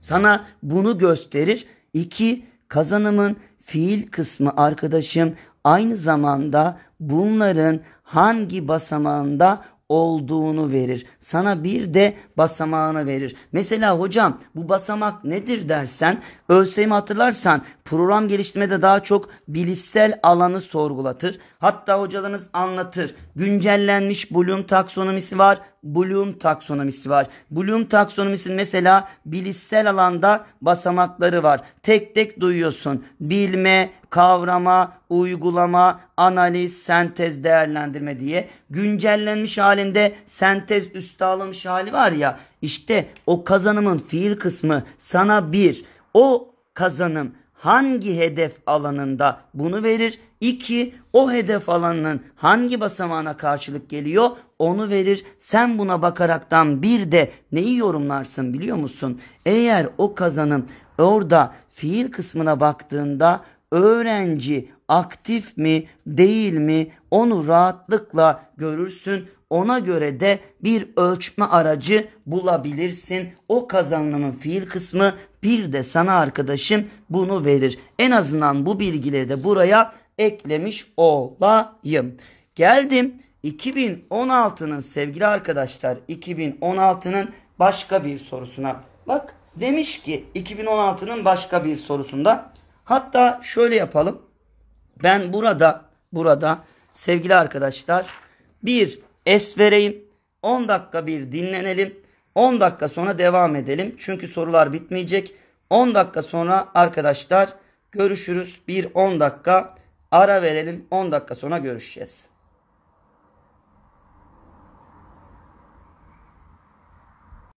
Sana bunu gösterir. İki, kazanımın fiil kısmı arkadaşım aynı zamanda bunların hangi basamağında olduğunu verir sana bir de basamağını verir. Mesela hocam bu basamak nedir dersen ÖSYM hatırlarsan program geliştirmede daha çok bilişsel alanı sorgulatır. Hatta hocalarınız anlatır. Güncellenmiş Bloom taksonomisi var. Bloom taksonomisi var. Bloom taksonomisinin mesela bilişsel alanda basamakları var. Tek tek duyuyorsun. Bilme, kavrama, uygulama, analiz, sentez, değerlendirme diye güncellenmiş halinde sentez üst müstahalamış hali var ya işte o kazanımın fiil kısmı sana bir o kazanım hangi hedef alanında bunu verir? 2. O hedef alanının hangi basamağına karşılık geliyor onu verir. Sen buna bakaraktan bir de neyi yorumlarsın biliyor musun? Eğer o kazanım orada fiil kısmına baktığında öğrenci aktif mi değil mi onu rahatlıkla görürsün. Ona göre de bir ölçme aracı bulabilirsin. O kazanımın fiil kısmı bir de sana arkadaşım bunu verir. En azından bu bilgileri de buraya eklemiş olayım. Geldim 2016'nın sevgili arkadaşlar 2016'nın başka bir sorusuna. Bak demiş ki 2016'nın başka bir sorusunda. Hatta şöyle yapalım. Ben burada burada sevgili arkadaşlar bir es vereyim. 10 dakika bir dinlenelim. 10 dakika sonra devam edelim. Çünkü sorular bitmeyecek. 10 dakika sonra arkadaşlar görüşürüz. Bir 10 dakika ara verelim. 10 dakika sonra görüşeceğiz.